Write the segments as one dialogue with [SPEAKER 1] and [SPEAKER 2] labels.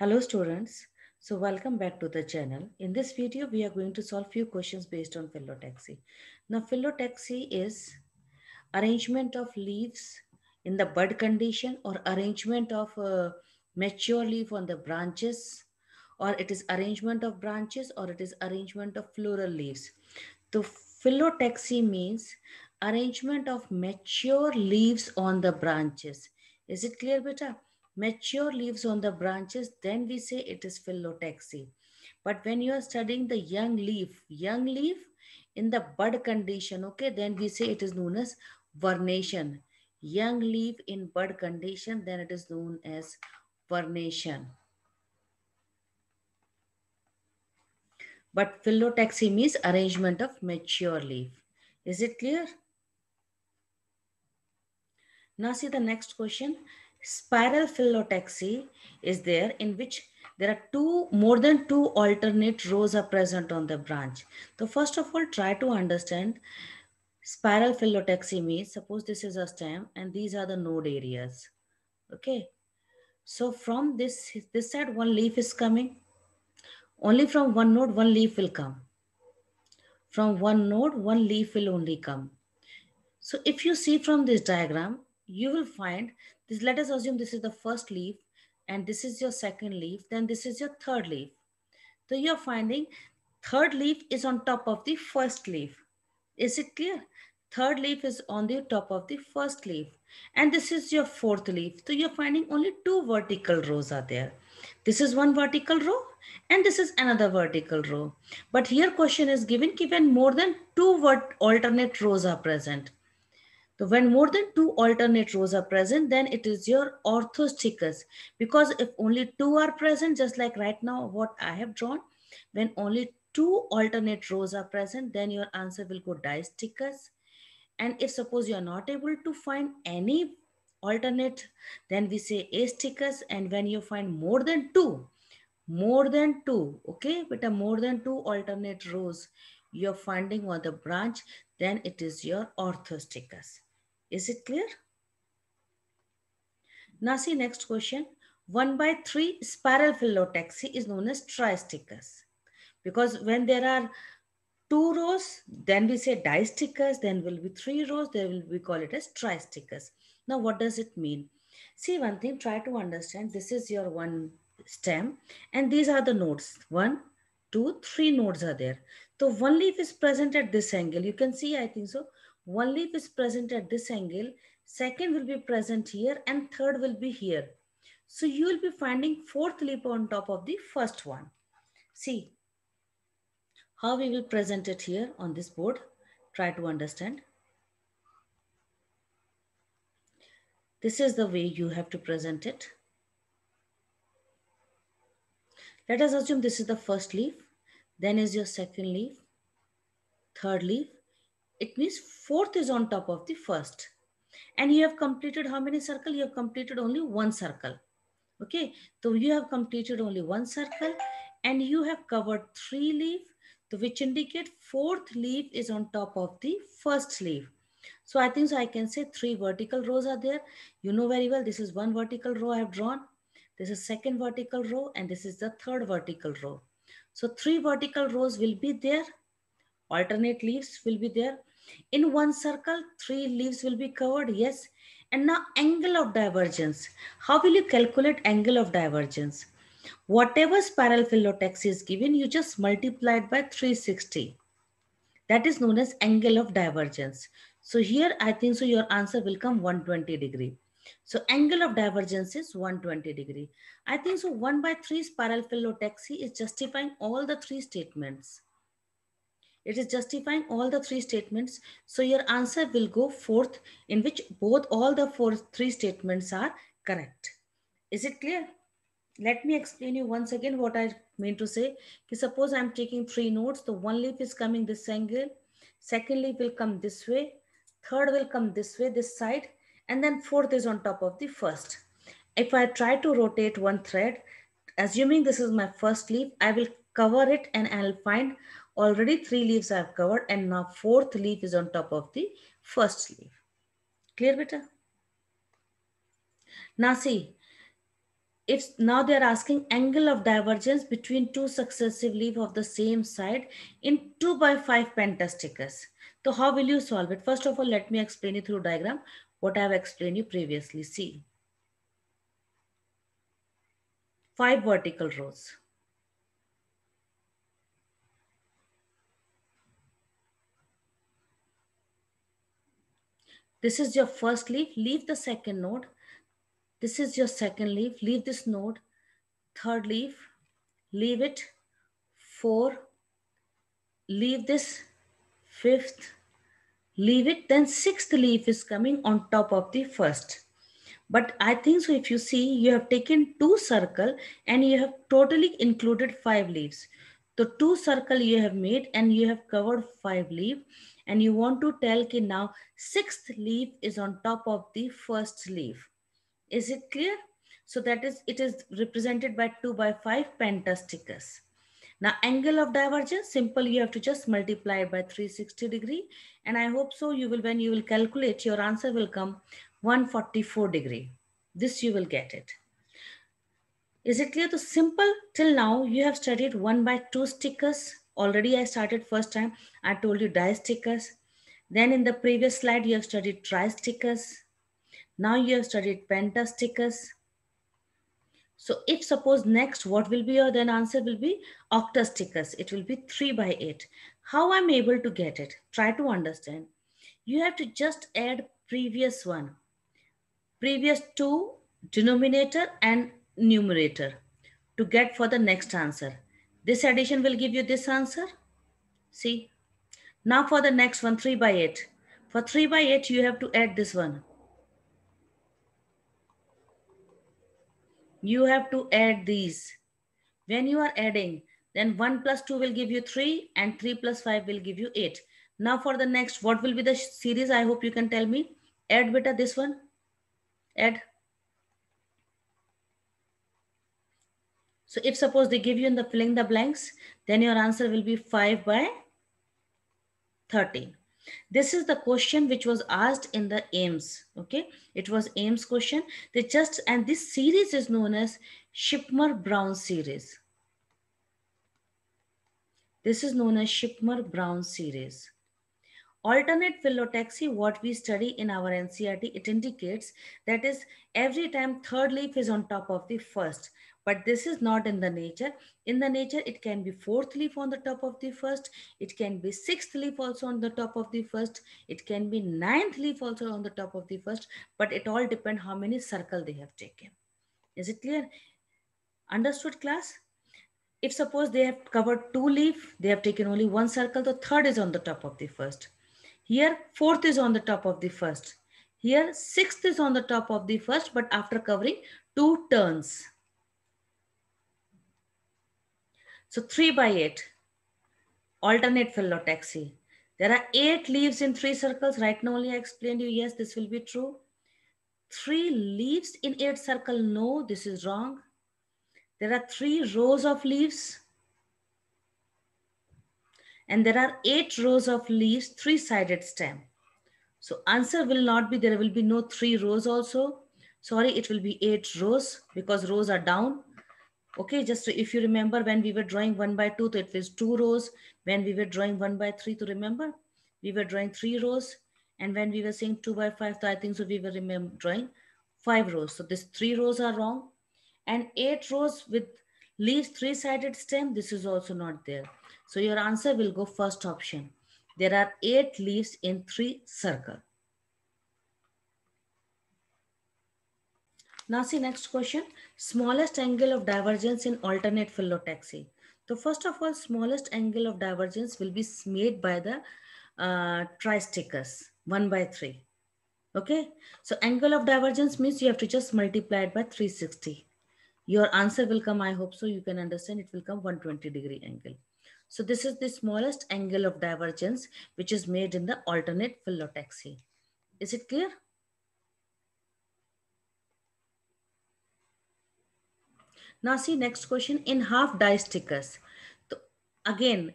[SPEAKER 1] Hello students. So welcome back to the channel. In this video, we are going to solve few questions based on phyllotaxy. Now phyllotaxy is arrangement of leaves in the bud condition or arrangement of uh, mature leaf on the branches or it is arrangement of branches or it is arrangement of floral leaves. So phyllotaxy means arrangement of mature leaves on the branches. Is it clear beta? mature leaves on the branches, then we say it is phyllotaxy. But when you are studying the young leaf, young leaf in the bud condition, okay, then we say it is known as vernation. Young leaf in bud condition, then it is known as vernation. But phyllotaxy means arrangement of mature leaf. Is it clear? Now see the next question. Spiral phyllotaxy is there in which there are two more than two alternate rows are present on the branch. So first of all, try to understand spiral phyllotaxy means suppose this is a stem and these are the node areas. Okay. So from this, this side, one leaf is coming. Only from one node, one leaf will come. From one node, one leaf will only come. So if you see from this diagram, you will find this, let us assume this is the first leaf and this is your second leaf, then this is your third leaf. So you're finding third leaf is on top of the first leaf. Is it clear? Third leaf is on the top of the first leaf. And this is your fourth leaf. So you're finding only two vertical rows are there. This is one vertical row and this is another vertical row. But here question is given, given more than two what alternate rows are present when more than two alternate rows are present, then it is your orthostichus. Because if only two are present, just like right now what I have drawn, when only two alternate rows are present, then your answer will go diasticus. And if suppose you are not able to find any alternate, then we say astichus. And when you find more than two, more than two, okay, with a more than two alternate rows, you're finding on the branch, then it is your orthostichus. Is it clear? Now see next question. 1 by 3 spiral phyllotaxy is known as tristicus. Because when there are two rows, then we say disticus, then will be three rows, then will we call it as tristicus. Now what does it mean? See one thing, try to understand. This is your one stem and these are the nodes. One, two, three nodes are there. So one leaf is present at this angle, you can see, I think so, one leaf is present at this angle, second will be present here and third will be here. So you will be finding fourth leaf on top of the first one. See how we will present it here on this board. Try to understand. This is the way you have to present it. Let us assume this is the first leaf, then is your second leaf, third leaf, it means fourth is on top of the first. And you have completed how many circle? You have completed only one circle. Okay, so you have completed only one circle and you have covered three leaf, which indicate fourth leaf is on top of the first leaf. So I think so I can say three vertical rows are there. You know very well, this is one vertical row I have drawn. This is second vertical row and this is the third vertical row. So three vertical rows will be there. Alternate leaves will be there. In one circle, three leaves will be covered, yes. And now angle of divergence. How will you calculate angle of divergence? Whatever spiral philotaxy is given, you just multiply it by 360. That is known as angle of divergence. So here, I think so your answer will come 120 degree. So angle of divergence is 120 degree. I think so 1 by 3 spiral phyllotaxy is justifying all the three statements. It is justifying all the three statements. So your answer will go fourth in which both all the four three statements are correct. Is it clear? Let me explain you once again what I mean to say. Suppose I'm taking three nodes. The one leaf is coming this angle. Second leaf will come this way. Third will come this way, this side. And then fourth is on top of the first. If I try to rotate one thread, assuming this is my first leaf, I will cover it and I'll find Already three leaves I have covered and now fourth leaf is on top of the first leaf. Clear beta? Now see, if now they are asking angle of divergence between two successive leaves of the same side in 2 by 5 pentasticus. So how will you solve it? First of all, let me explain you through diagram what I have explained you previously. See, five vertical rows. This is your first leaf, leave the second node. This is your second leaf, leave this node. Third leaf, leave it. Four, leave this. Fifth, leave it. Then sixth leaf is coming on top of the first. But I think so if you see, you have taken two circle and you have totally included five leaves. The two circle you have made and you have covered five leaf and you want to tell ki now sixth leaf is on top of the first leaf. Is it clear? So that is, it is represented by 2 by 5 pentasticus. Now angle of divergence, simple, you have to just multiply by 360 degree. And I hope so you will, when you will calculate, your answer will come 144 degree. This you will get it. Is it clear? The simple till now you have studied 1 by 2 stickers, already I started first time. I told you diastichus. Then in the previous slide, you have studied tristickers. Now you have studied pentastichus. So if suppose next, what will be your then answer will be octastichus. It will be 3 by 8. How I'm able to get it? Try to understand. You have to just add previous one. Previous two, denominator and numerator to get for the next answer. This addition will give you this answer. See, now for the next one, 3 by 8. For 3 by 8, you have to add this one. You have to add these. When you are adding, then 1 plus 2 will give you 3 and 3 plus 5 will give you 8. Now for the next, what will be the series? I hope you can tell me. Add beta this one. Add. So if suppose they give you in the filling the blanks, then your answer will be 5 by 13. This is the question which was asked in the AIMS. Okay, it was AIMS question. They just and this series is known as Shipmer Brown series. This is known as Shipmer Brown series. Alternate phyllotaxy, what we study in our NCRT, it indicates that is every time third leaf is on top of the first but this is not in the nature in the nature it can be fourth leaf on the top of the first it can be sixth leaf also on the top of the first it can be ninth leaf also on the top of the first but it all depends how many circle they have taken is it clear understood class if suppose they have covered two leaf they have taken only one circle the third is on the top of the first here fourth is on the top of the first here sixth is on the top of the first but after covering two turns So three by eight, alternate phyllotaxy. There are eight leaves in three circles. Right now only I explained you, yes, this will be true. Three leaves in eight circle, no, this is wrong. There are three rows of leaves. And there are eight rows of leaves, three-sided stem. So answer will not be, there will be no three rows also. Sorry, it will be eight rows because rows are down. Okay, just so if you remember when we were drawing one by two, it was two rows. When we were drawing one by three, to remember, we were drawing three rows. And when we were saying two by five, so I think so we were remember drawing five rows. So these three rows are wrong. And eight rows with least three-sided stem, this is also not there. So your answer will go first option. There are eight leaves in three circle. Now see next question, smallest angle of divergence in alternate phyllotaxy. So first of all, smallest angle of divergence will be made by the uh, one by three. Okay, so angle of divergence means you have to just multiply it by 360. Your answer will come, I hope so, you can understand it will come 120 degree angle. So this is the smallest angle of divergence which is made in the alternate phyllotaxy. Is it clear? Now see next question in half die stickers. Again,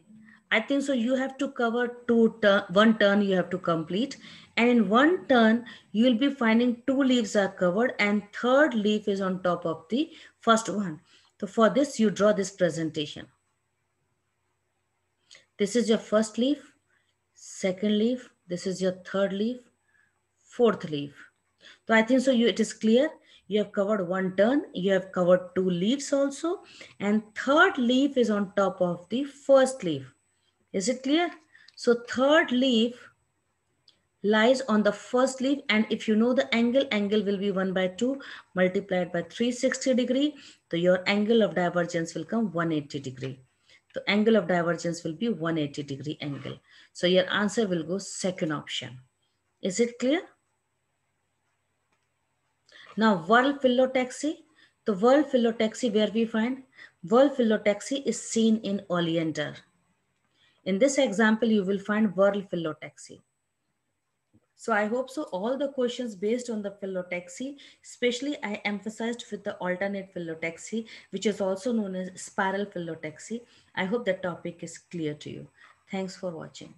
[SPEAKER 1] I think so you have to cover two turn, one turn you have to complete. And in one turn, you will be finding two leaves are covered and third leaf is on top of the first one. So for this, you draw this presentation. This is your first leaf, second leaf, this is your third leaf, fourth leaf. So I think so you, it is clear you have covered one turn you have covered two leaves also and third leaf is on top of the first leaf is it clear so third leaf lies on the first leaf and if you know the angle angle will be 1 by 2 multiplied by 360 degree so your angle of divergence will come 180 degree the angle of divergence will be 180 degree angle so your answer will go second option is it clear now, whorl philotaxy. the whorl philotaxy, where we find whorl philotaxy is seen in oleander. In this example, you will find whorl philotaxy. So I hope so all the questions based on the philotaxy, especially I emphasized with the alternate philotaxy, which is also known as spiral philotaxy. I hope that topic is clear to you. Thanks for watching.